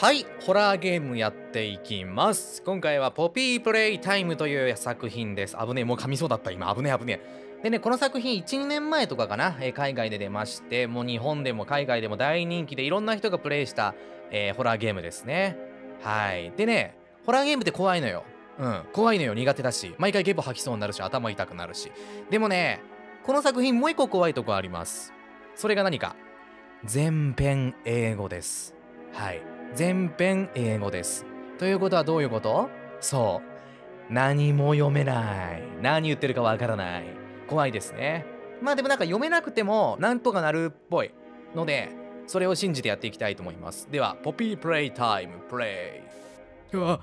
はい、ホラーゲームやっていきます。今回はポピープレイタイムという作品です。危ねえ、もう噛みそうだった、今。危ねえ、危ねえ。でね、この作品1、2年前とかかな、え海外で出まして、もう日本でも海外でも大人気でいろんな人がプレイした、えー、ホラーゲームですね。はい。でね、ホラーゲームって怖いのよ。うん、怖いのよ、苦手だし。毎回ゲボ吐きそうになるし、頭痛くなるし。でもね、この作品もう一個怖いとこあります。それが何か全編英語です。はい。全編英語です。ということはどういうことそう。何も読めない。何言ってるかわからない。怖いですね。まあでもなんか読めなくてもなんとかなるっぽいので、それを信じてやっていきたいと思います。では、ポピープレイタイム、プレイ。うわ、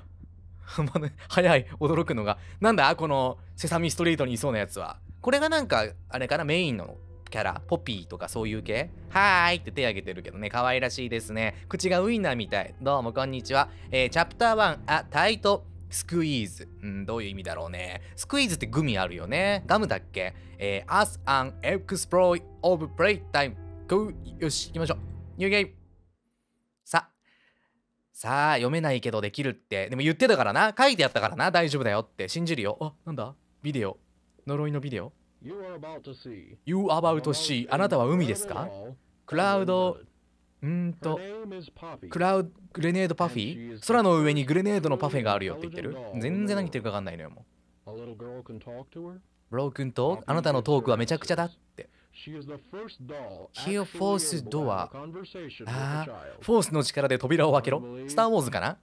まね、早い、驚くのが。なんだこのセサミストリートにいそうなやつは。これがなんか、あれかな、メインのキャラ、ポピーとかそういう系はーいって手挙げてるけどね、可愛らしいですね。口がウインナーみたい。どうもこんにちは。えー、チャプター1、あ、タイト、スクイーズ。うん、どういう意味だろうね。スクイーズってグミあるよね。ガムだっけえー、as an exploit of playtime. よし、行きましょう。ニューゲーム。さ。さあ、読めないけどできるって。でも言ってたからな。書いてあったからな。大丈夫だよって。信じるよ。あ、なんだビデオ。呪いのビデオ You are about to see あなたは海ですかクラウドうんとクラウグレネードパフィ空の上にグレネードのパフェがあるよって言ってる全然何言ってるかわかんないのよもうブロー君とあなたのトークはめちゃくちゃだって o r フォースドアあフォースの力で扉を開けろスターウォーズかな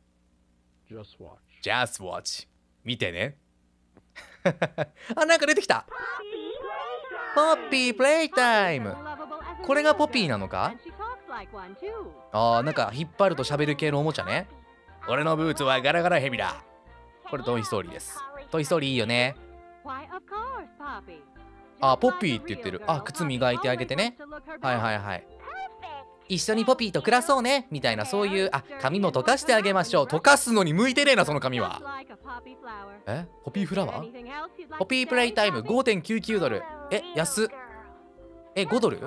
Just watch 見てね あ、なんか出てきたポッピープレイタイムこれがポピーなのかああ、なんか引っ張ると喋る系のおもちゃね。俺のブーツはガラガラヘビだ。これトイ・ストーリーです。トイ・ストーリーいいよね。あ、ポッピーって言ってる。あ、靴磨いてあげてね。はいはいはい。一緒にポピーと暮らそうねみたいなそういうあ髪も溶かしてあげましょう溶かすのに向いてねえなその髪はえポピーフラワーポピープレイタイム5.99ドルえ安え5ドルい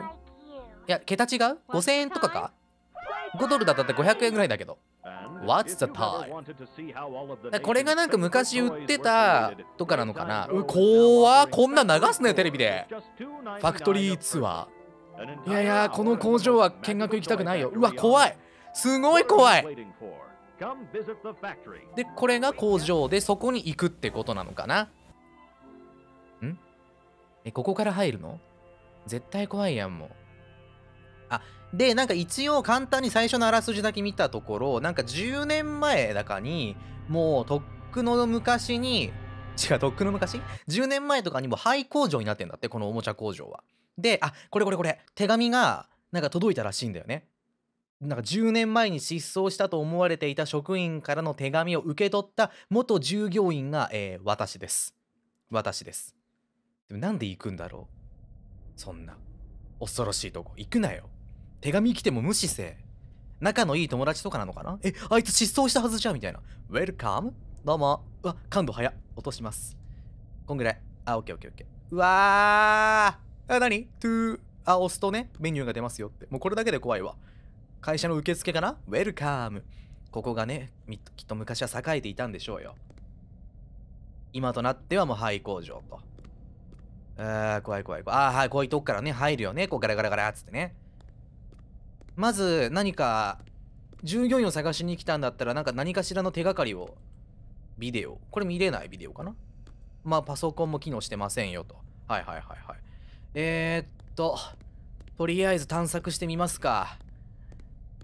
や桁違う5000円とかか5ドルだったって500円ぐらいだけど What's the time? これがなんか昔売ってたとかなのかなうこわこんな流すねテレビでファクトリーツアーいやいやこの工場は見学行きたくないようわ怖いすごい怖いでこれが工場でそこに行くってことなのかなんえここから入るの絶対怖いやんもうあでなんか一応簡単に最初のあらすじだけ見たところなんか10年前だかにもうとっくの昔に違うとっくの昔 ?10 年前とかにも廃工場になってんだってこのおもちゃ工場は。で、あ、これこれこれ、手紙がなんか届いたらしいんだよね。なんか10年前に失踪したと思われていた職員からの手紙を受け取った元従業員が、えー、私です。私です。でもなんで行くんだろうそんな。恐ろしいとこ。行くなよ。手紙来ても無視せ仲のいい友達とかなのかなえ、あいつ失踪したはずじゃんみたいな。ウェルカムどうも。うわ、感度早っ。落とします。こんぐらい。あ、オッケーオッケーオッケー。うわーあ何ゥーあ押すとね、メニューが出ますよって。もうこれだけで怖いわ。会社の受付かなウェルカム。ここがね、きっと昔は栄えていたんでしょうよ。今となってはもう廃工場と。ああ、怖い怖い怖い。ああ、はい、こういうとこからね、入るよね。こうガラガラガラっつってね。まず、何か、従業員を探しに来たんだったら、なんか何かしらの手がかりを、ビデオ。これ見れないビデオかなまあ、パソコンも機能してませんよと。はいはいはいはい。えー、っと、とりあえず探索してみますか。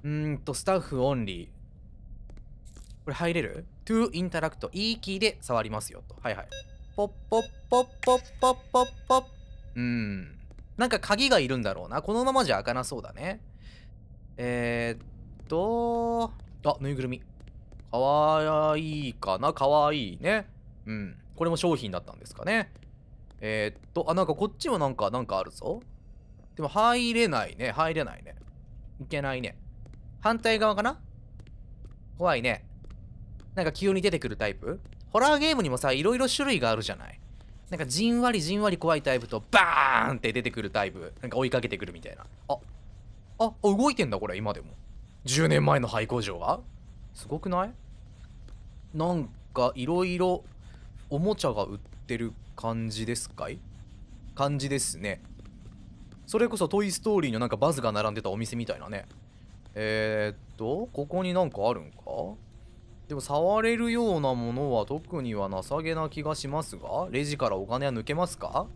んんと、スタッフオンリー。これ入れる ?to interact。E キーで触りますよと。はいはい。ポッポッポッポッポッポッポッ。うん。なんか鍵がいるんだろうな。このままじゃ開かなそうだね。えー、っと、あ、ぬいぐるみ。かわいいかなかわいいね。うん。これも商品だったんですかね。えー、っと、あ、なんかこっちもなんか、なんかあるぞ。でも入れないね。入れないね。いけないね。反対側かな怖いね。なんか急に出てくるタイプホラーゲームにもさ、いろいろ種類があるじゃない。なんかじんわりじんわり怖いタイプと、バーンって出てくるタイプ。なんか追いかけてくるみたいな。あ、あ、動いてんだこれ、今でも。10年前の廃工場はすごくないなんかいろいろおもちゃが売ってってる感じですかい感じですね。それこそトイ・ストーリーのなんかバズが並んでたお店みたいなね。えー、っと、ここになんかあるんかでも触れるようなものは特にはなさげな気がしますが、レジからお金は抜けますか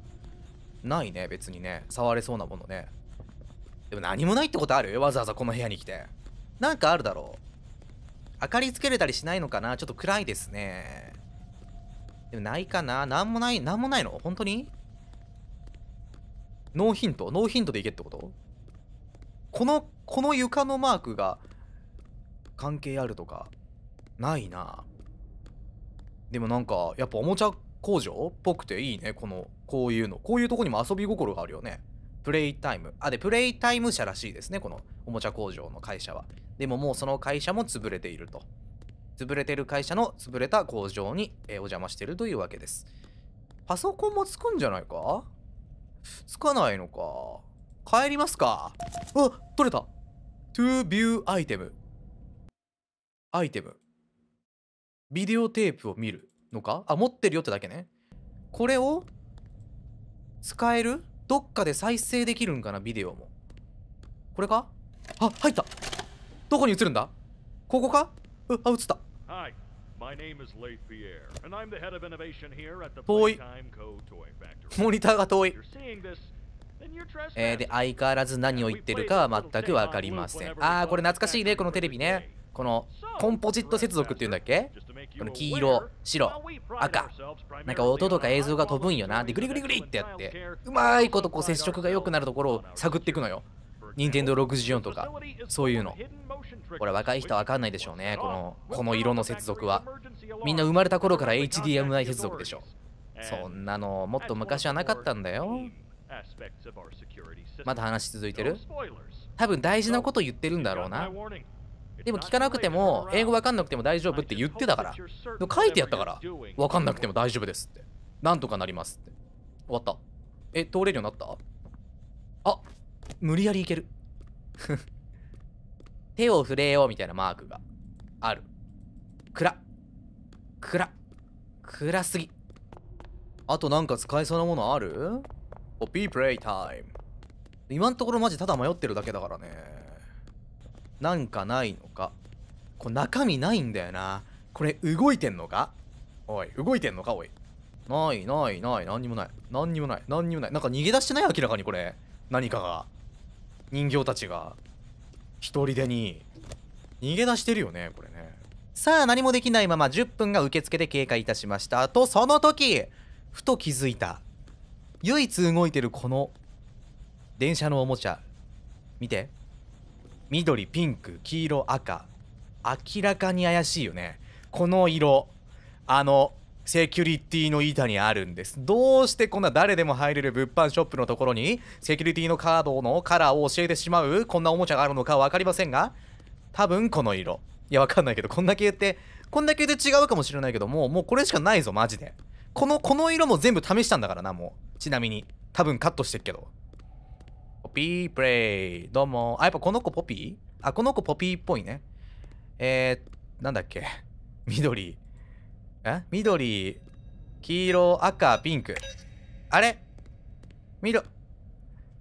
ないね、別にね。触れそうなものね。でも何もないってことあるわざわざこの部屋に来て。なんかあるだろう。明かりつけれたりしないのかなちょっと暗いですね。でもないかななんもない、なんもないの本当にノーヒントノーヒントでいけってことこの、この床のマークが関係あるとか、ないな。でもなんか、やっぱおもちゃ工場っぽくていいね。この、こういうの。こういうとこにも遊び心があるよね。プレイタイム。あ、で、プレイタイム社らしいですね。このおもちゃ工場の会社は。でももうその会社も潰れていると。潰れてる会社の潰れた工場に、えお邪魔してるというわけです。パソコンもつくんじゃないかつかないのか。帰りますか。あ、取れた。トゥービューアイテム。アイテム。ビデオテープを見るのかあ、持ってるよってだけね。これを使えるどっかで再生できるんかなビデオも。これかあ、入ったどこに映るんだここかうあ、映った。Hi, my name is l t Pierre, and I'm the head of innovation here at the Playtime Co. Toy Factory. モニターが遠い。えー、で相変わらず何を言ってるかは全く分かりません。ああ、これ懐かしいね、このテレビね。このコンポジット接続っていうんだっけこの黄色、白、赤。なんか音とか映像が飛ぶんよな。で、グリグリグリってやって、うまいことこう接触が良くなるところを探っていくのよ。任天堂64とかそういうのこれ若い人は分かんないでしょうねこのこの色の接続はみんな生まれた頃から HDMI 接続でしょそんなのもっと昔はなかったんだよまだ話続いてる多分大事なこと言ってるんだろうなでも聞かなくても英語わかんなくても大丈夫って言ってたから書いてやったからわかんなくても大丈夫ですってなんとかなりますって終わったえ通れるようになったあ無理やりいける 手を触れようみたいなマークがある暗暗暗すぎあとなんか使えそうなものあるコピープレイタイム今んところマジただ迷ってるだけだからねなんかないのかこれ中身ないんだよなこれ動いてんのかおい動いてんのかおいないないない何にもない何にもない何にもないなんか逃げ出してない明らかにこれ何かが人形たちが一人でに逃げ出してるよねこれねさあ何もできないまま10分が受付で警戒いたしましたとその時ふと気づいた唯一動いてるこの電車のおもちゃ見て緑ピンク黄色赤明らかに怪しいよねこの色あのセキュリティの板にあるんですどうしてこんな誰でも入れる物販ショップのところにセキュリティのカードのカラーを教えてしまうこんなおもちゃがあるのか分かりませんが多分この色いや分かんないけどこんだけ言ってこんだけ言って違うかもしれないけどももうこれしかないぞマジでこのこの色も全部試したんだからなもうちなみに多分カットしてるけどポピープレイどうもあやっぱこの子ポピーあこの子ポピーっぽいねえー、なんだっけ緑え緑、黄色、赤、ピンク。あれ緑。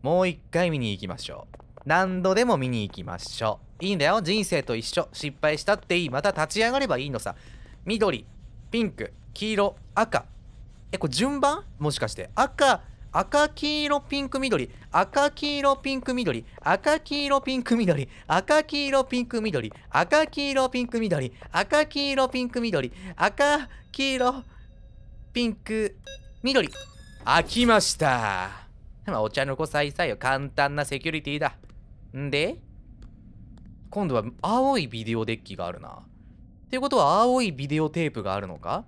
もう一回見に行きましょう。何度でも見に行きましょう。いいんだよ。人生と一緒。失敗したっていい。また立ち上がればいいのさ。緑、ピンク、黄色、赤。え、これ順番もしかして。赤、赤黄色ピンク緑赤黄色ピンク緑赤黄色ピンク緑赤黄色ピンク緑赤黄色ピンク緑赤黄色ピンク緑赤黄色ピンク緑開きましたまお茶の子さいさいよ簡単なセキュリティだんで今度は青いビデオデッキがあるなっていうことは青いビデオテープがあるのか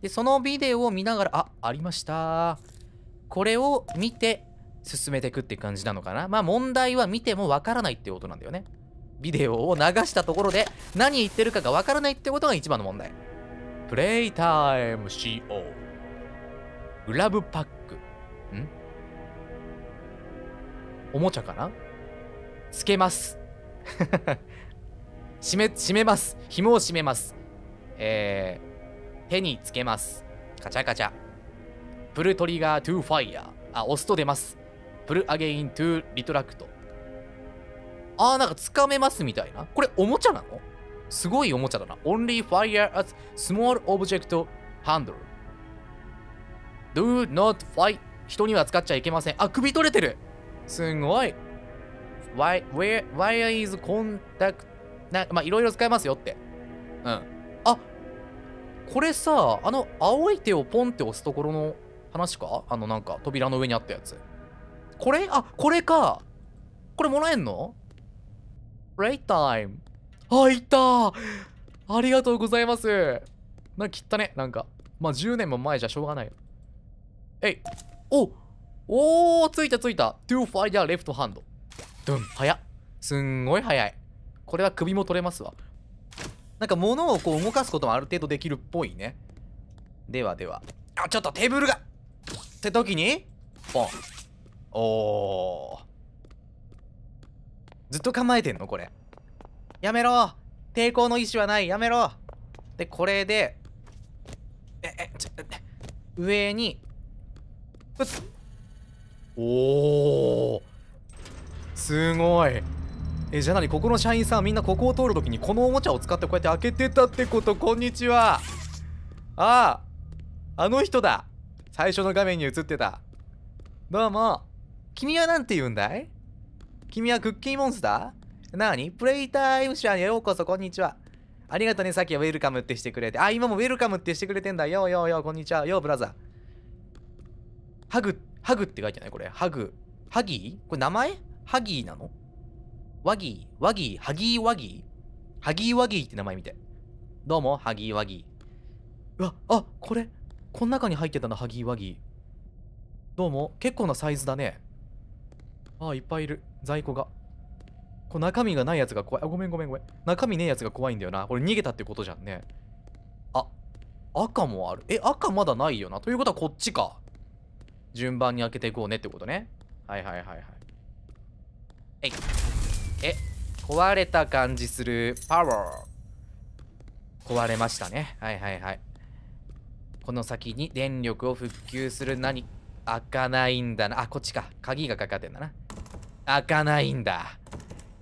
でそのビデオを見ながらあありましたこれを見て進めていくって感じなのかなまあ問題は見てもわからないってことなんだよねビデオを流したところで何言ってるかがわからないってことが一番の問題プレイタイム CO グラブパックんおもちゃかなつけます閉 め締めます紐を閉めますえー、手につけますカチャカチャプルトリガートゥファイヤー。あ、押すと出ます。プルアゲイントゥリトラクト。あー、なんか掴めますみたいな。これおもちゃなのすごいおもちゃだな。Only fire at small object handle. Do not fight. 人には使っちゃいけません。あ、首取れてる。すごい。Why, where, w h e is contact? な、まあ、いろいろ使えますよって。うん。あ、これさ、あの青い手をポンって押すところの話かあのなんか扉の上にあったやつこれあこれかこれもらえんのプレイタイムあいたありがとうございますなんか切ったねなんかまあ10年も前じゃしょうがないえいおおーついたついたトゥーファイ l ーレフトハンドドゥン早すんごい早いこれは首も取れますわなんか物をこう動かすこともある程度できるっぽいねではではあちょっとテーブルがって時にポンおーずっと構えてんのこれやめろ抵抗の意思はないやめろでこれでええちょ上にうっおおすごいえじゃなにここの社員さんみんなここを通るときにこのおもちゃを使ってこうやって開けてたってことこんにちはあああの人だ最初の画面に映ってた。どうも。君は何て言うんだい君はクッキーモンスターなにプレイタイム社にようこそ、こんにちは。ありがとね、さっきはウェルカムってしてくれて。あ、今もウェルカムってしてくれてんだ。ようようよう、こんにちは。よう、ブラザー。ハグ、ハグって書いてないこれ。ハグ。ハギーこれ名前ハギーなのワギー、ワギー、ハギーワギーハギーワギーって名前見て。どうも、ハギーワギー。うわ、あ、これ、この中に入ってたの？ハギーワギー。どうも、結構なサイズだね。ああ、いっぱいいる。在庫が。これ中身がないやつが怖い。あ、ごめんごめんごめん。中身ねえやつが怖いんだよな。これ逃げたってことじゃんね。あ、赤もある。え、赤まだないよな。ということはこっちか。順番に開けていこうねってことね。はいはいはいはい。えい。え、壊れた感じする。パワー。壊れましたね。はいはいはい。この先に電力を復旧する何開かないんだな。あ、こっちか。鍵がかかってんだな。開かないんだ。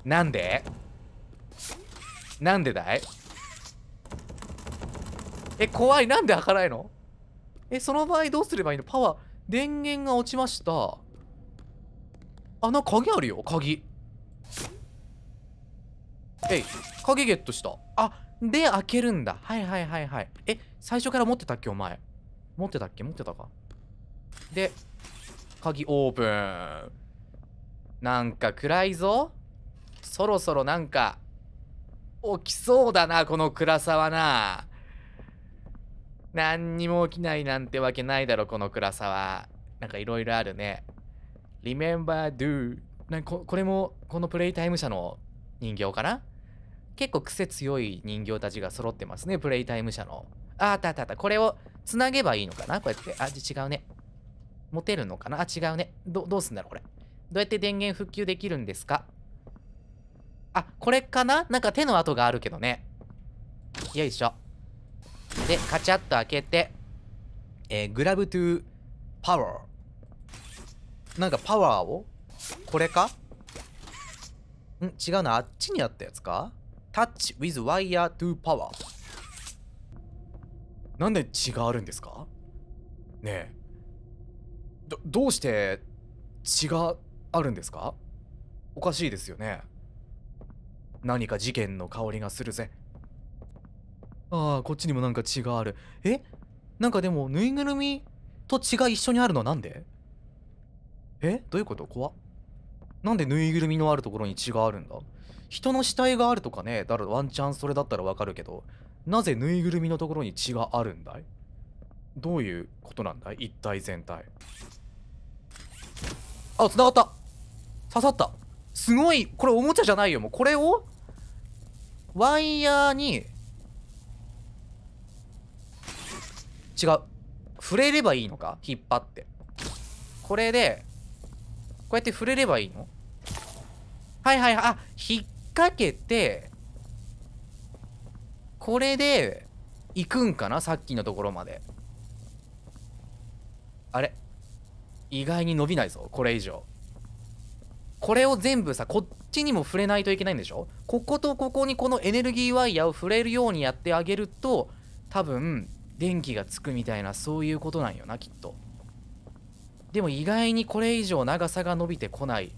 なんでなんでだいえ、怖い。なんで開かないのえ、その場合どうすればいいのパワー、電源が落ちました。あ、な、鍵あるよ。鍵。えい。鍵ゲットした。あ、で開けるんだ。はいはいはいはい。え、最初から持ってたっけお前持ってたっけ持ってたかで鍵オープンなんか暗いぞそろそろなんか起きそうだなこの暗さはな何にも起きないなんてわけないだろこの暗さはなんかいろいろあるね Remember do なんここれもこのプレイタイム社の人形かな結構癖強い人形たちが揃ってますねプレイタイム社のあ、あったあったあった。これを繋げばいいのかなこうやって。あ、じゃ違うね。持てるのかなあ、違うね。ど、どうすんだろう、これ。どうやって電源復旧できるんですかあ、これかななんか手の跡があるけどね。よいしょ。で、カチャッと開けて、えー、グラブトゥーパワー。なんかパワーをこれかん違うな。あっちにあったやつかタッチ with wire to power。なんで血があるんですかねえどどうして血があるんですかおかしいですよね何か事件の香りがするぜああこっちにもなんか血があるえなんかでもぬいぐるみと血が一緒にあるの何でえどういうこと怖っなんでぬいぐるみのあるところに血があるんだ人の死体があるとかねだからワンチャンそれだったらわかるけどなぜぬいぐるみのところに血があるんだいどういうことなんだい一体全体あ繋がった刺さったすごいこれおもちゃじゃないよもうこれをワイヤーに違う触れればいいのか引っ張ってこれでこうやって触れればいいのはいはいあ引っ掛けてこれで行くんかなさっきのところまであれ意外に伸びないぞこれ以上これを全部さこっちにも触れないといけないんでしょこことここにこのエネルギーワイヤーを触れるようにやってあげると多分電気がつくみたいなそういうことなんよなきっとでも意外にこれ以上長さが伸びてこない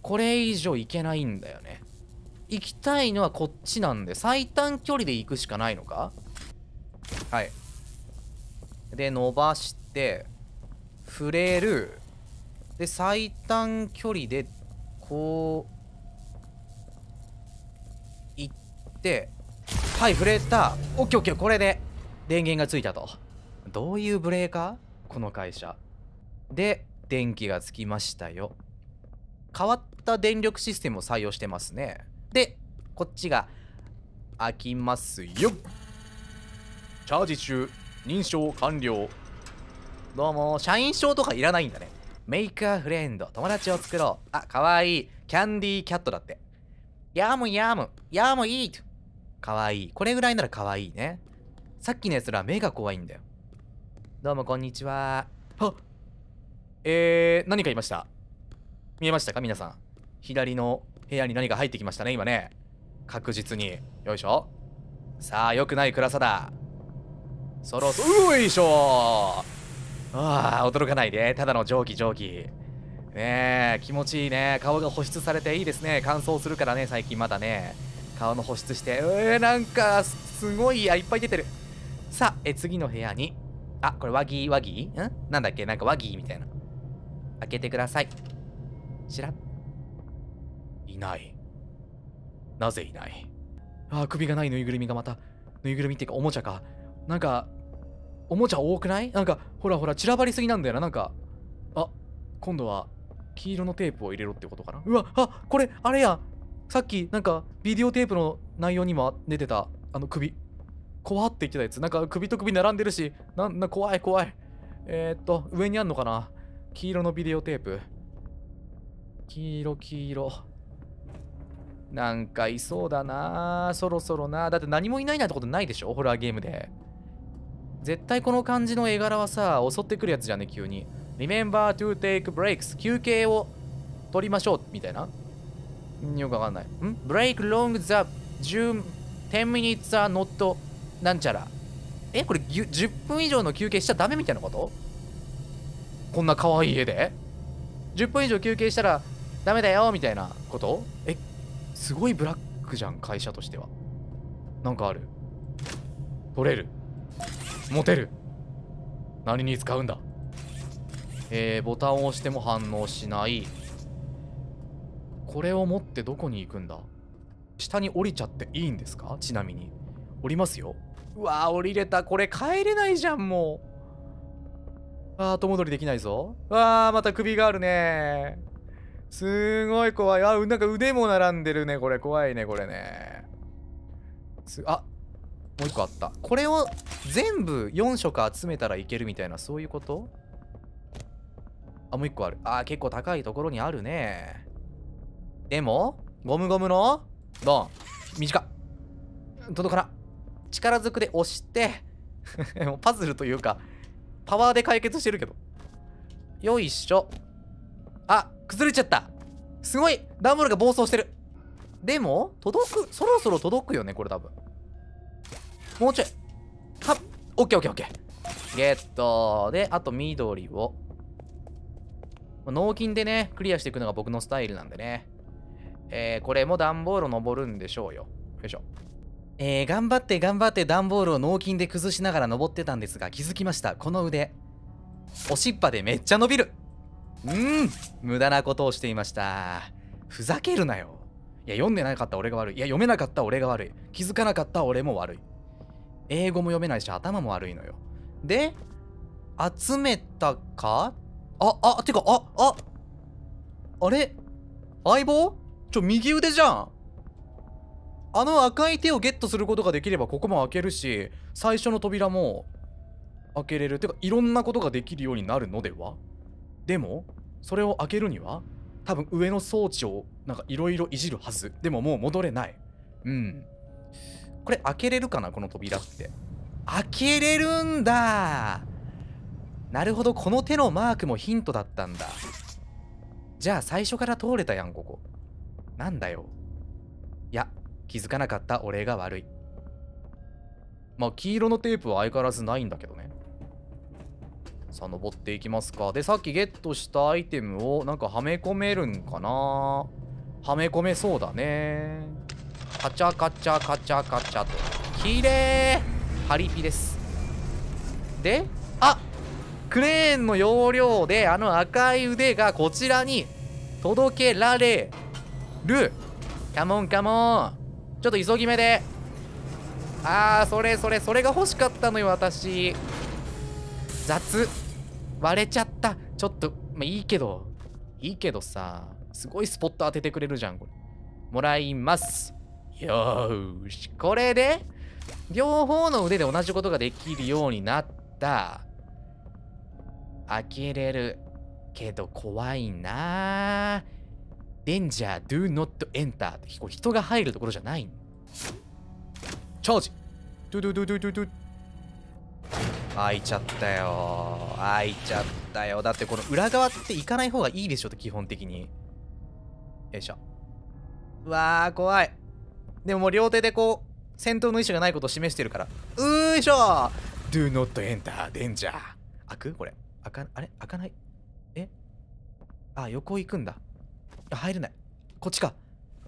これ以上いけないんだよね行きたいのはこっちなんで最短距離で行くしかないのかはいで伸ばして触れるで最短距離でこう行ってはい触れたオッケーオッケーこれで電源がついたとどういうブレーカーこの会社で電気がつきましたよ変わった電力システムを採用してますねで、こっちが開きますよチャージ中、認証完了。どうも、社員証とかいらないんだね。メイクアフレンド、友達を作ろう。あ、かわいい。キャンディーキャットだって。やむやむ、やむいいと。かわいい。これぐらいならかわいいね。さっきのやつら目が怖いんだよ。どうもこんにちは。はっえー、何かいました見えましたか皆さん。左の部屋に何か入ってきましたね、今ね。確実に。よいしょ。さあ、良くない暗さだ。そろそろ、よいしょああ、驚かないで。ただの蒸気、蒸気。ねえ、気持ちいいね。顔が保湿されていいですね。乾燥するからね、最近まだね。顔の保湿して。えー、なんか、すごい、あ、いっぱい出てる。さあ、え、次の部屋に。あ、これワー、ワギーんなんだっけなんかギーみたいな。開けてください。しらっない。なぜいない。ああ、首がないぬいぐるみがまた、ぬいぐるみっていうかおもちゃか。なんか、おもちゃ多くないなんか、ほらほら、散らばりすぎなんだよな。なんか、あ、今度は、黄色のテープを入れろってことかな。うわ、あ、これ、あれやさっき、なんか、ビデオテープの内容にも出てた、あの首。怖って言ってたやつ。なんか、首と首並んでるし、なんな、怖い怖い。えー、っと、上にあんのかな黄色のビデオテープ。黄色、黄色。なんかいそうだなそろそろなだって何もいないなんてことないでしょホラーゲームで絶対この感じの絵柄はさ襲ってくるやつじゃんね急に Remember to take breaks 休憩を取りましょうみたいなよくわかんないん Break long the 10 10 minutes are not なんちゃらえこれ10分以上の休憩しちゃダメみたいなことこんな可愛い絵で10分以上休憩したらダメだよみたいなことえすごいブラックじゃん会社としてはなんかある取れる持てる何に使うんだえー、ボタンを押しても反応しないこれを持ってどこに行くんだ下に降りちゃっていいんですかちなみに降りますようわー降りれたこれ帰れないじゃんもうあー後戻りできないぞわーまた首があるねすごい怖い。あ、なんか腕も並んでるね、これ。怖いね、これね。すあもう一個あった。これを全部4色集めたらいけるみたいな、そういうことあ、もう一個ある。あ、結構高いところにあるね。でも、ゴムゴムの、ドン。短っ。届かな。力ずくで押して パズルというか、パワーで解決してるけど。よいしょ。あ、崩れちゃったすごい段ボールが暴走してるでも届くそろそろ届くよねこれ多分もうちょいはっオッケーオッケーオッケーゲットであと緑を納金でねクリアしていくのが僕のスタイルなんでねえー、これも段ボール登るんでしょうよよいしょえー、頑張って頑張って段ボールを納金で崩しながら登ってたんですが気づきましたこの腕おしっぱでめっちゃ伸びるうん無駄なことをしていましたふざけるなよいや読んでなかった俺が悪いいや読めなかった俺が悪い気づかなかった俺も悪い英語も読めないし頭も悪いのよで集めたかああてかあああれ相棒ちょ右腕じゃんあの赤い手をゲットすることができればここも開けるし最初の扉も開けれるてかいろんなことができるようになるのではでもそれを開けるには多分上の装置をなんかいろいろいじるはずでももう戻れないうんこれ開けれるかなこの扉って開けれるんだなるほどこの手のマークもヒントだったんだじゃあ最初から通れたやんここなんだよいや気づかなかった俺が悪いまあ黄色のテープは相変わらずないんだけどねさあ登っていきますかでさっきゲットしたアイテムをなんかはめ込めるんかなはめ込めそうだねカチャカチャカチャカチャときれいハリピですであクレーンの容量であの赤い腕がこちらに届けられるカモンカモンちょっと急ぎ目であーそれそれそれが欲しかったのよ私雑割れちゃったちょっと、まあ、いいけどいいけどさすごいスポット当ててくれるじゃんこれもらいますよーしこれで両方の腕で同じことができるようになった開けれるけど怖いなデンジャー do not enter って人が入るところじゃないチャージドゥドゥドゥドゥドゥドゥ開いちゃったよ開いちゃったよだってこの裏側って行かない方がいいでしょって基本的によいしょうわー怖いでももう両手でこう戦闘の意思がないことを示してるからうーいしょ Do not enter danger 開くこれ開かあれ開かないえあ横行くんだ入れないこっちか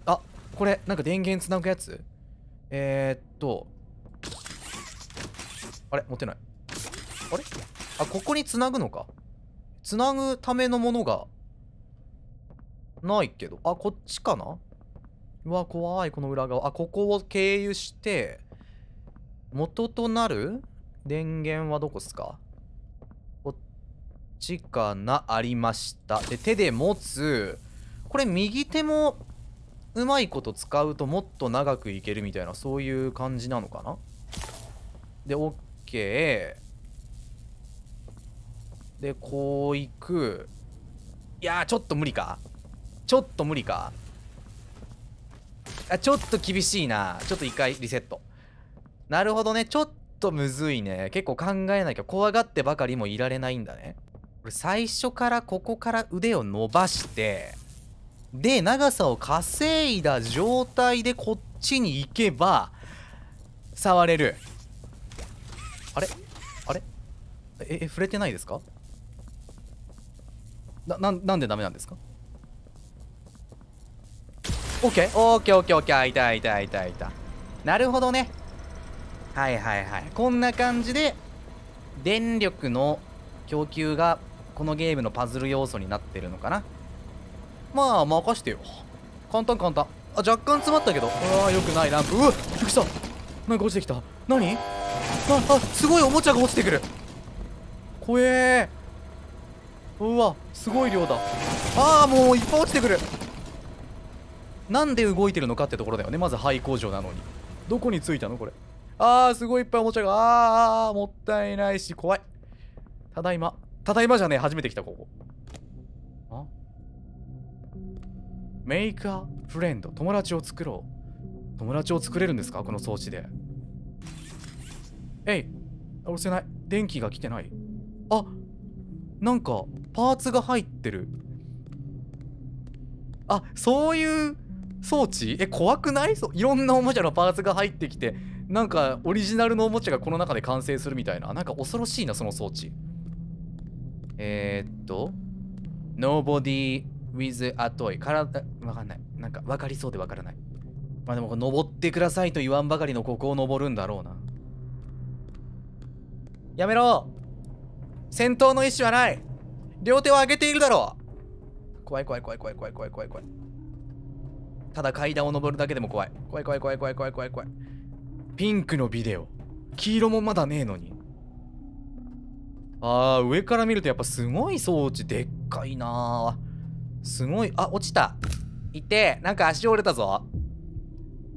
あこれなんか電源つなぐやつえー、っとあれ持てないあれあここにつなぐのかつなぐためのものがないけどあこっちかなうわ怖いこの裏側あここを経由して元となる電源はどこっすかこっちかなありましたで手で持つこれ右手もうまいこと使うともっと長くいけるみたいなそういう感じなのかなで OK OK でこう行くいやちょっと無理かちょっと無理かあちょっと厳しいなちょっと一回リセットなるほどねちょっとむずいね結構考えなきゃ怖がってばかりもいられないんだね最初からここから腕を伸ばしてで長さを稼いだ状態でこっちに行けば触れるあれあれええ触れてないですかなななんでダメなんですかオッケーオッケーオッケーオッケーいたいたいたいたなるほどねはいはいはいこんな感じで電力の供給がこのゲームのパズル要素になってるのかなまあ任してよ簡単簡単あ若干詰まったけどああよくないランプうわびっくりした何か落ちてきた何あすごいおもちゃが落ちてくる怖えうわすごい量だああもういっぱい落ちてくるなんで動いてるのかってところだよねまず廃工場なのにどこに着いたのこれああすごいいっぱいおもちゃがああもったいないし怖いただいまただいまじゃねえ初めて来たここあメイカーフレンド友達を作ろう友達を作れるんですかこの装置でえい倒せない電気が来てないあなんかパーツが入ってるあそういう装置え怖くないそいろんなおもちゃのパーツが入ってきてなんかオリジナルのおもちゃがこの中で完成するみたいななんか恐ろしいなその装置えー、っと Nobody with a toy からわかんないなんか分かりそうでわからないまあでも登ってくださいと言わんばかりのここを登るんだろうなやめろ戦闘の意思はない両手を上げているだろう怖い怖い怖い怖い怖い怖い怖い怖いただ階段を登るだけでも怖い怖い怖い怖い怖い怖い怖い怖いピンクのビデオ黄色もまだねえのにあー上から見るとやっぱすごい装置でっかいなすごいあ落ちたいてなんか足折れたぞ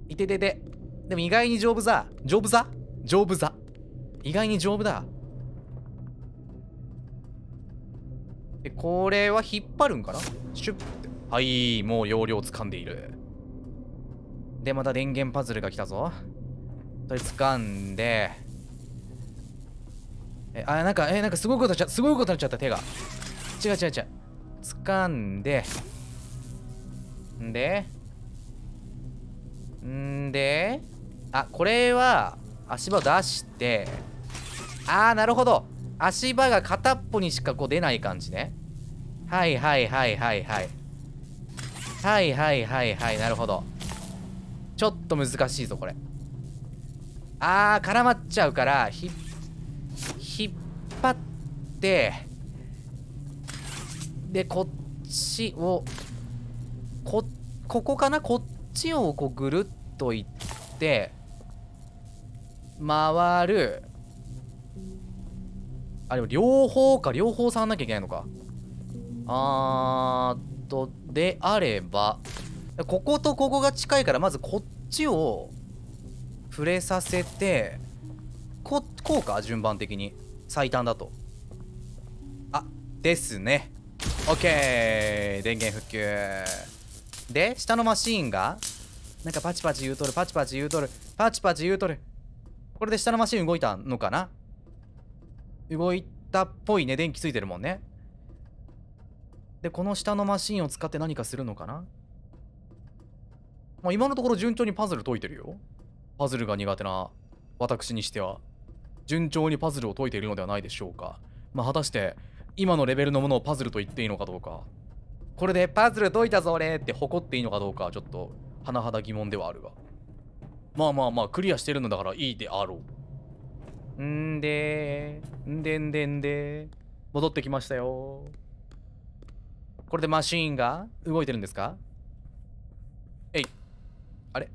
いてててでも意外に丈夫さ丈夫さ丈夫さ意外に丈夫だで、これは引っ張るんかなシュッて。はい、もう容量掴んでいる。で、また電源パズルが来たぞ。それ掴んで。え、あ、なんか、え、なんかすごいことちゃ、すごいことなっちゃった、手が。違う違う違う。掴んで。んで。んで。あ、これは、足場出して。あー、なるほど。足場が片っぽにしかこう出ない感じね。はいはいはいはいはい。はいはいはいはい、なるほど。ちょっと難しいぞ、これ。あー、絡まっちゃうから、ひ、引っ張って、で、こっちを、こ、ここかなこっちをこうぐるっといって、回る。あ、でも両方か。両方触んなきゃいけないのか。あーっと、であれば、こことここが近いから、まずこっちを触れさせて、こ、こうか順番的に。最短だと。あ、ですね。OK! 電源復旧。で、下のマシーンが、なんかパチパチ言うとる、パチパチ言うとる、パチパチ言うとる。これで下のマシン動いたのかな動いたっぽいね電気ついてるもんねでこの下のマシンを使って何かするのかな、まあ、今のところ順調にパズル解いてるよパズルが苦手な私にしては順調にパズルを解いているのではないでしょうかまあ果たして今のレベルのものをパズルと言っていいのかどうかこれでパズル解いたぞ俺って誇っていいのかどうかちょっと甚だ疑問ではあるがまあまあまあクリアしてるのだからいいであろうんでんでんでんで戻ってきましたよこれでマシーンが動いてるんですかえいあれ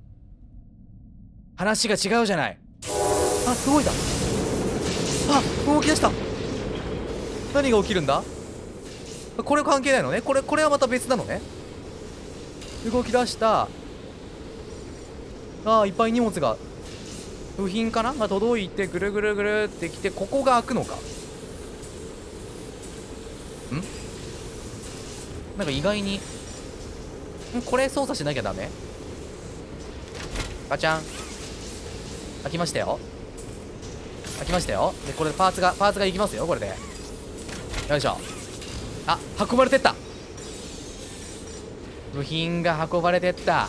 話が違うじゃないあすごいだあ動き出した何が起きるんだこれ関係ないのねこれこれはまた別なのね動き出したああいっぱい荷物が部品かなが届いてぐるぐるぐるってきてここが開くのかんなんか意外にこれ操作しなきゃダメガチャン開きましたよ開きましたよでこれパーツがパーツがいきますよこれでよいしょあ運ばれてった部品が運ばれてった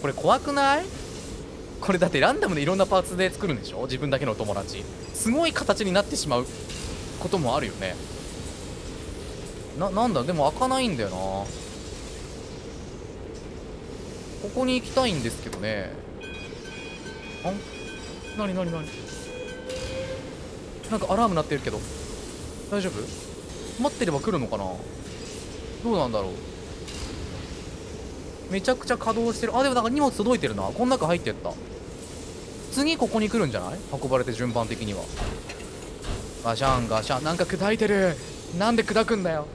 これ怖くないこれだってランダムでいろんなパーツで作るんでしょ自分だけのお友達すごい形になってしまうこともあるよねななんだでも開かないんだよなここに行きたいんですけどねあんなになになになんかアラーム鳴ってるけど大丈夫待ってれば来るのかなどうなんだろうめちゃくちゃ稼働してるあでもなんか荷物届いてるなこの中入ってった次ここに来るんじゃない運ばれて順番的にはガシャンガシャンなんか砕いてるなんで砕くんだよ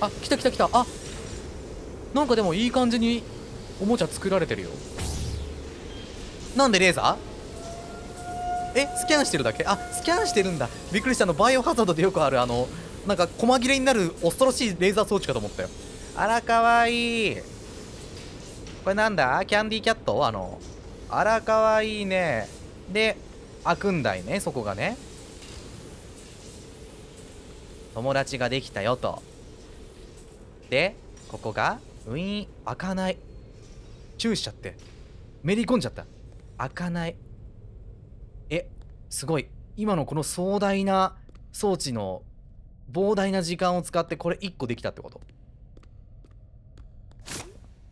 あ来た来た来たあなんかでもいい感じにおもちゃ作られてるよなんでレーザーえスキャンしてるだけあスキャンしてるんだびっくりしたのバイオハザードでよくあるあのなんか細切れになる恐ろしいレーザー装置かと思ったよあらかわいいこれなんだキャンディーキャットあの。あら、かわいいね。で、開くんだいね、そこがね。友達ができたよと。で、ここが、ウィーン、開かない。チューしちゃって。めり込んじゃった。開かない。え、すごい。今のこの壮大な装置の膨大な時間を使ってこれ1個できたってこと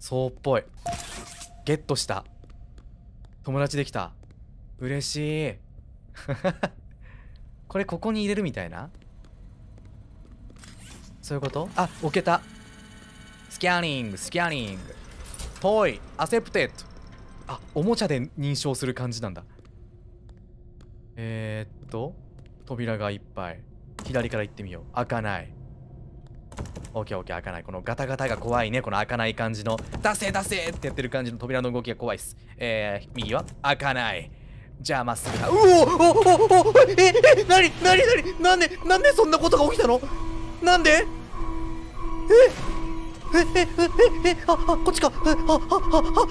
そうっぽいゲットした友達できた嬉しい これここに入れるみたいなそういうことあ置けたスキャニングスキャニングトイアセプテッドあおもちゃで認証する感じなんだえー、っと扉がいっぱい左から行ってみよう開かないオッケーオッケー開かないこのガタガタが怖いねこの開かない感じの出せ出せってやってる感じの扉の動きが怖いっすえー、右は開かないじゃあまっすぐだうおおおおおええなになになになんでなんでそんなことが起きたのなんでえええええああこっちかああああ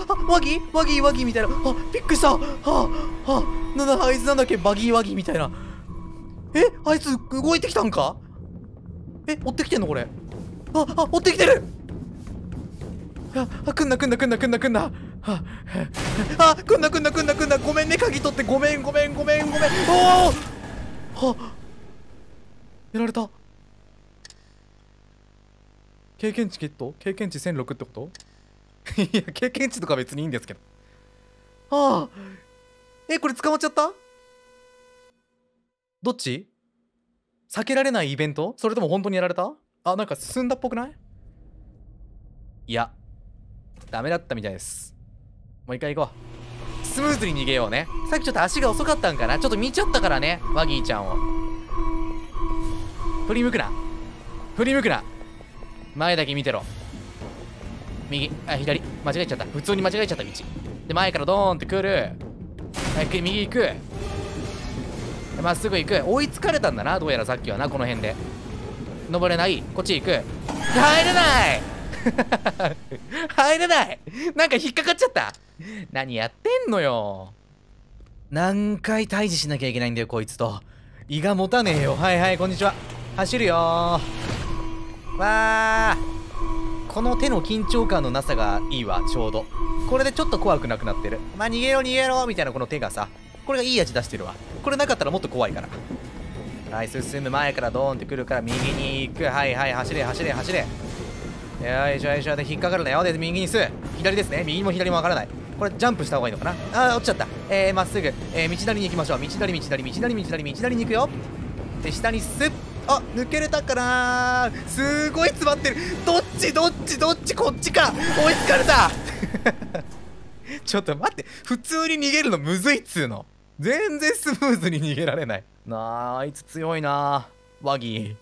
あワギワギワギみたいなあびっくりしたああなあいつなんだっけバギーワギみたいなえあいつ動いてきたんかえ追ってきてんのこれああ追ってきてるああくんなくんなくんなくんなくんなああ来んなくんなくんなくんなごめんね鍵取ってごめんごめんごめんごめんおおあやられた経験値ゲット経験値1006ってこといや経験値とか別にいいんですけどああえこれ捕まっちゃったどっち避けられないイベントそれとも本当にやられたあ、なんか進んだっぽくないいや、ダメだったみたいです。もう一回行こう。スムーズに逃げようね。さっきちょっと足が遅かったんかなちょっと見ちゃったからね、ワギーちゃんを。振り向くな。振り向くな。前だけ見てろ。右、あ、左。間違えちゃった。普通に間違えちゃった道。で、前からドーンってくる。はい、右行く。まっすぐ行く。追いつかれたんだな、どうやらさっきはな、この辺で。登れないこっち行く入れない入れないなんか引っかかっちゃった何やってんのよ何回退治しなきゃいけないんだよこいつと胃が持たねえよはいはいこんにちは走るよわあこの手の緊張感のなさがいいわちょうどこれでちょっと怖くなくなってるまあ逃げろ逃げろみたいなこの手がさこれがいい味出してるわこれなかったらもっと怖いからライス進む前からドーンってくるから右に行くはいはい走れ走れ走れよいしょよいしょで引っかかるなよで右にす左ですね右も左もわからないこれジャンプした方がいいのかなあー落ちちゃったえー、まっすぐ、えー、道なりに行きましょう道なり道なり道なり道なり道なりに行くよで下にスッあ抜けれたかなすごい詰まってるどっちどっちどっちこっちか追いつかれた ちょっと待って普通に逃げるのむずいっつうの全然スムーズに逃げられないなあ、あいつ強いなワギー。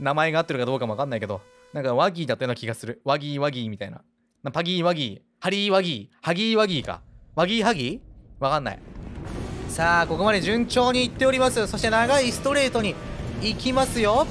名前が合ってるかどうかもわかんないけど、なんかワギーだったような気がする。ワギーワギーみたいな。なパギーワギー、ハリーワギー、ハギーワギーか。ワギーハギーわかんない。さあ、ここまで順調にいっております。そして長いストレートに行きますよ。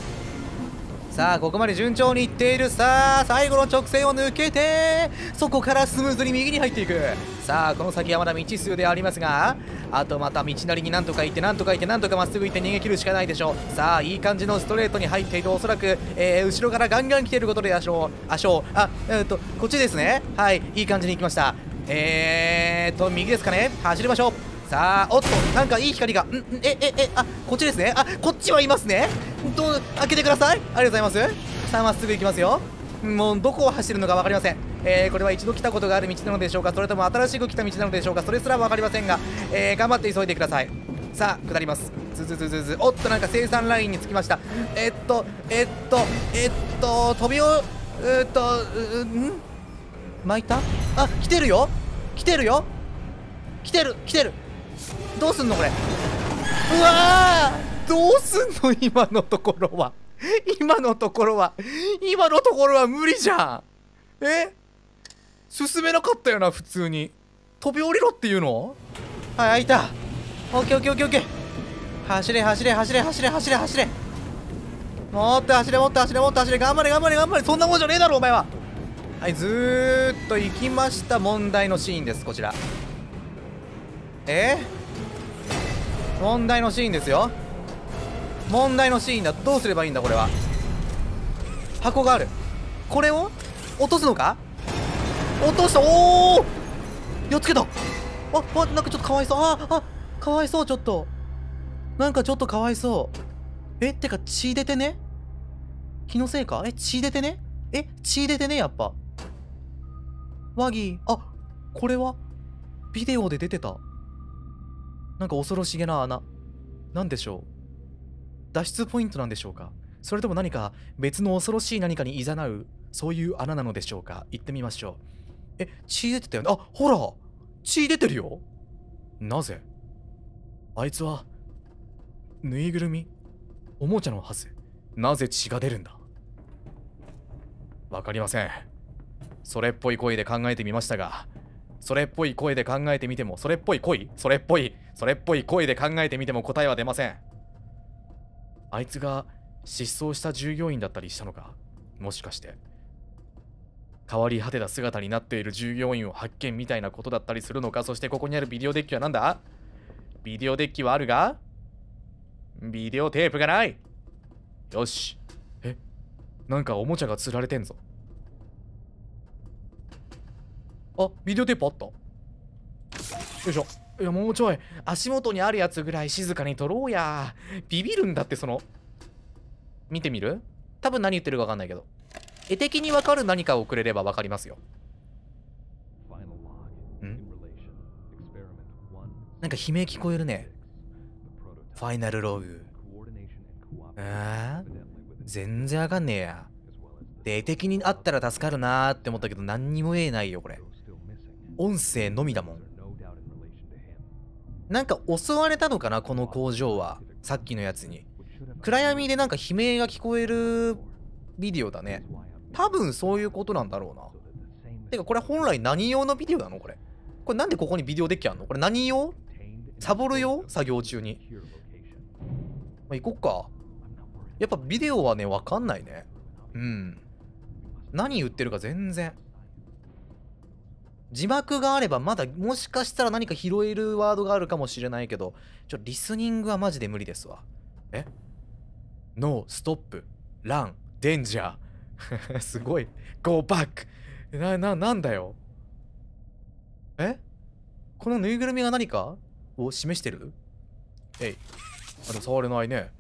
さあここまで順調にいっているさあ最後の直線を抜けてそこからスムーズに右に入っていくさあこの先はまだ未知数でありますがあとまた道なりになんとか行ってなんとか行ってなんとかまっすぐ行って逃げ切るしかないでしょうさあいい感じのストレートに入っているおそらく、えー、後ろからガンガン来ていることでしょうあしょうあえー、っとこっちですねはいいい感じに行きましたえーっと右ですかね走りましょうさあおっとなんかいい光がんえええあこっちですねあこっちはいますねどう開けてくださいありがとうございますさあまっすぐ行きますよもうどこを走るのか分かりませんえー、これは一度来たことがある道なのでしょうかそれとも新しく来た道なのでしょうかそれすら分かりませんが、えー、頑張って急いでくださいさあ下りますズズズズズおっとなんか生産ラインに着きましたえっとえっとえっと飛びをえっとうん巻いたあ来てるよ来てるよ来てる来てるどうすんのこれうわどうすんの今のところは今のところは今のところは無理じゃんえ進めなかったよな普通に飛び降りろっていうのはい開いたオッケーオッケーオッケーオッケー走れ走れ走れ走れ走れ走れもっと走れもっと走れもっと走れ頑張れ頑張れ頑張れそんなもんじゃねえだろお前ははいずーっと行きました問題のシーンですこちらえ問題のシーンですよ問題のシーンだどうすればいいんだこれは箱があるこれを落とすのか落としたおおやっつけたああなんかちょっとかわいそうああかわいそうちょっとなんかちょっとかわいそうえってか血出てね気のせいかえ血出てねえ血出てねやっぱワギあこれはビデオで出てたなんか恐ろしげな穴なんでしょう脱出ポイントなんでしょうかそれとも何か別の恐ろしい何かに誘うそういう穴なのでしょうか行ってみましょうえ血出てたよねあほら血出てるよなぜあいつはぬいぐるみおもちゃのはずなぜ血が出るんだわかりませんそれっぽい声で考えてみましたがそれっぽい声で考えてみてもそれっぽい恋それっぽいそれっぽい声で考えてみても答えは出ませんあいつが失踪した従業員だったりしたのかもしかして変わり果てた姿になっている従業員を発見みたいなことだったりするのかそしてここにあるビデオデッキは何だビデオデッキはあるがビデオテープがないよしえなんかおもちゃが釣られてんぞあビデオテープあったよいしょいやもうちょい足元にあるやつぐらい静かに撮ろうやビビるんだってその見てみる多分何言ってるか分かんないけど絵的に分かる何かをくれれば分かりますよんなんか悲鳴聞こえるねファイナルログああ全然分かんねえやで絵的にあったら助かるなーって思ったけど何にも絵ないよこれ音声のみだもんなんか襲われたのかなこの工場はさっきのやつに暗闇でなんか悲鳴が聞こえるビデオだね多分そういうことなんだろうなてかこれ本来何用のビデオなのこれこれなんでここにビデオデッキあんのこれ何用サボるよ作業中に、まあ、行こっかやっぱビデオはねわかんないねうん何言ってるか全然字幕があればまだもしかしたら何か拾えるワードがあるかもしれないけど、ちょ、リスニングはマジで無理ですわ。え s t ストップ、ラン、デンジャー。すごい。ゴーバック。な、な、なんだよ。えこのぬいぐるみが何かを示してるえい。あ、で触れないね。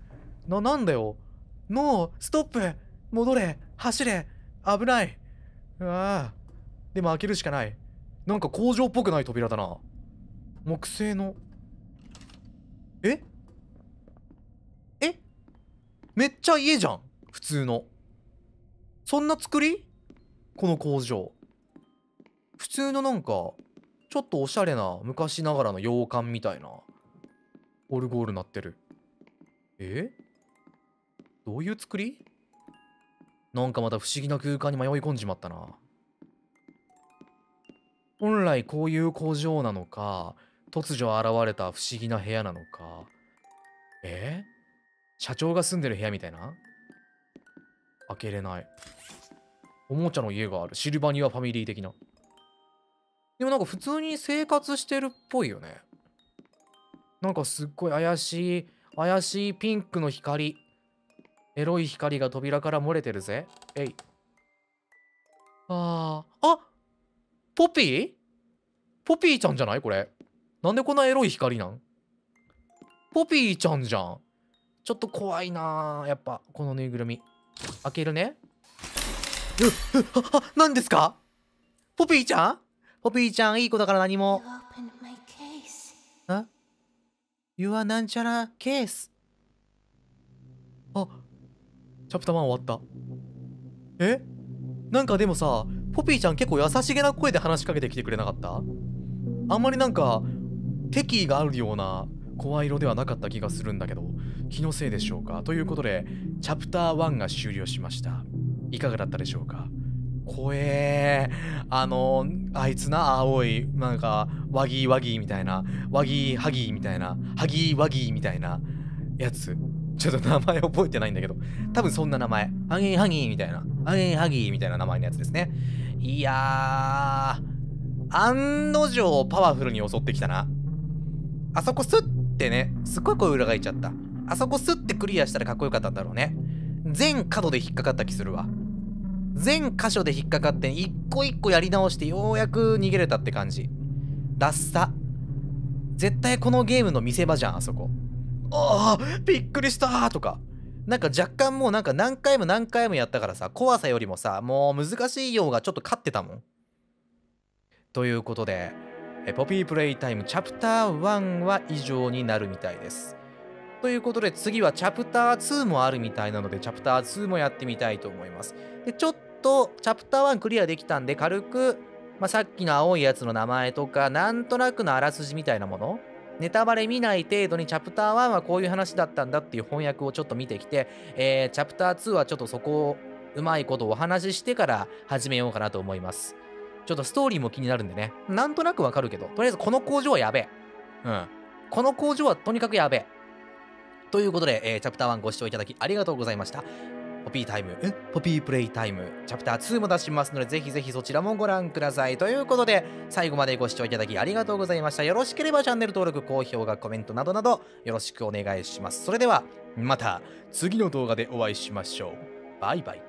な、なんだよ。No, ストップ、戻れ、走れ、危ない。ああ。でも開けるしかない。なんか工場っぽくない扉だな。木製の。ええめっちゃ家じゃん。普通の。そんな作りこの工場。普通のなんか、ちょっとおしゃれな昔ながらの洋館みたいな。オルゴール鳴ってる。えどういう作りなんかまた不思議な空間に迷い込んじまったな。本来こういう工場なのか、突如現れた不思議な部屋なのか。え社長が住んでる部屋みたいな開けれない。おもちゃの家がある。シルバニアファミリー的な。でもなんか普通に生活してるっぽいよね。なんかすっごい怪しい、怪しいピンクの光。エロい光が扉から漏れてるぜ。えい。ああ。ポピーポピーちゃんじゃないこれ。なんでこんなエロい光なんポピーちゃんじゃん。ちょっと怖いなやっぱ、このぬいぐるみ。開けるね。うっ、何ですかポピーちゃんポピーちゃん、いい子だから何も。あ ?You are なんちゃらケース。あ、チャプター1終わった。えなんかでもさ、ポピーちゃん結構優しげな声で話しかけてきてくれなかったあんまりなんか敵意があるような声色ではなかった気がするんだけど気のせいでしょうかということでチャプター1が終了しましたいかがだったでしょうか怖えあのあいつな青いなんかワギーワギーみたいなワギーハギーみたいなハギーワギーみたいなやつちょっと名前覚えてないんだけど多分そんな名前ハギーハギーみたいなハギーハギーみたいな名前のやつですねいやー、案の定パワフルに襲ってきたな。あそこスッってね、すっごい声裏返っちゃった。あそこスッてクリアしたらかっこよかったんだろうね。全角で引っかかった気するわ。全箇所で引っかかって、一個一個やり直してようやく逃げれたって感じ。脱ッサ。絶対このゲームの見せ場じゃん、あそこ。ああ、びっくりしたとか。なんか若干もうなんか何回も何回もやったからさ、怖さよりもさ、もう難しいようがちょっと勝ってたもん。ということで、えポピープレイタイムチャプター1は以上になるみたいです。ということで次はチャプター2もあるみたいなのでチャプター2もやってみたいと思います。でちょっとチャプター1クリアできたんで軽く、まあ、さっきの青いやつの名前とかなんとなくのあらすじみたいなものネタバレ見ない程度にチャプター1はこういう話だったんだっていう翻訳をちょっと見てきて、えー、チャプター2はちょっとそこをうまいことお話ししてから始めようかなと思います。ちょっとストーリーも気になるんでね。なんとなくわかるけど、とりあえずこの工場はやべえ。うん。この工場はとにかくやべえ。ということで、えー、チャプター1ご視聴いただきありがとうございました。ポピータイム、ポピープレイタイム、チャプター2も出しますので、ぜひぜひそちらもご覧ください。ということで、最後までご視聴いただきありがとうございました。よろしければチャンネル登録、高評価、コメントなどなど、よろしくお願いします。それでは、また次の動画でお会いしましょう。バイバイ。